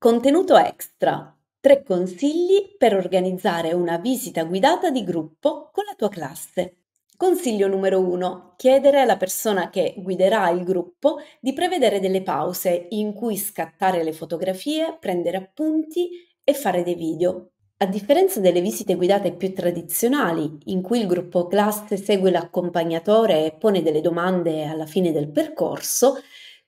Contenuto extra. Tre consigli per organizzare una visita guidata di gruppo con la tua classe. Consiglio numero 1. Chiedere alla persona che guiderà il gruppo di prevedere delle pause in cui scattare le fotografie, prendere appunti e fare dei video. A differenza delle visite guidate più tradizionali, in cui il gruppo classe segue l'accompagnatore e pone delle domande alla fine del percorso,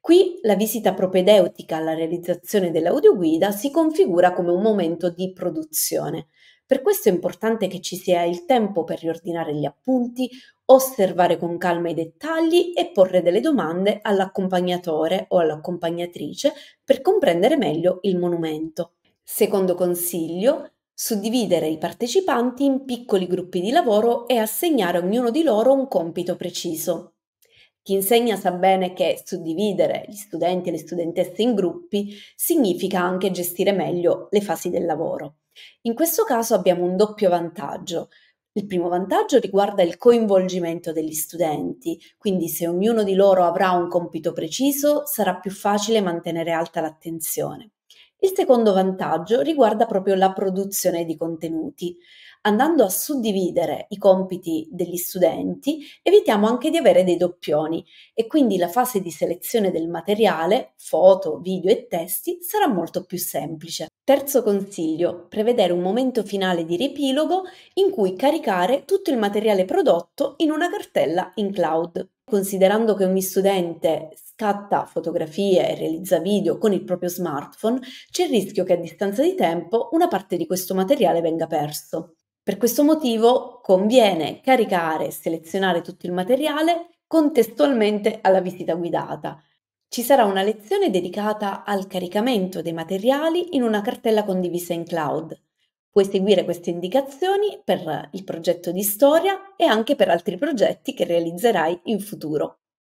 Qui la visita propedeutica alla realizzazione dell'audioguida si configura come un momento di produzione. Per questo è importante che ci sia il tempo per riordinare gli appunti, osservare con calma i dettagli e porre delle domande all'accompagnatore o all'accompagnatrice per comprendere meglio il monumento. Secondo consiglio, suddividere i partecipanti in piccoli gruppi di lavoro e assegnare a ognuno di loro un compito preciso ti insegna sa bene che suddividere gli studenti e le studentesse in gruppi significa anche gestire meglio le fasi del lavoro. In questo caso abbiamo un doppio vantaggio. Il primo vantaggio riguarda il coinvolgimento degli studenti, quindi se ognuno di loro avrà un compito preciso sarà più facile mantenere alta l'attenzione. Il secondo vantaggio riguarda proprio la produzione di contenuti. Andando a suddividere i compiti degli studenti, evitiamo anche di avere dei doppioni e quindi la fase di selezione del materiale, foto, video e testi, sarà molto più semplice. Terzo consiglio, prevedere un momento finale di riepilogo in cui caricare tutto il materiale prodotto in una cartella in cloud considerando che ogni studente scatta fotografie e realizza video con il proprio smartphone, c'è il rischio che a distanza di tempo una parte di questo materiale venga perso. Per questo motivo conviene caricare e selezionare tutto il materiale contestualmente alla visita guidata. Ci sarà una lezione dedicata al caricamento dei materiali in una cartella condivisa in cloud. Puoi seguire queste indicazioni per il progetto di storia e anche per altri progetti che realizzerai in futuro.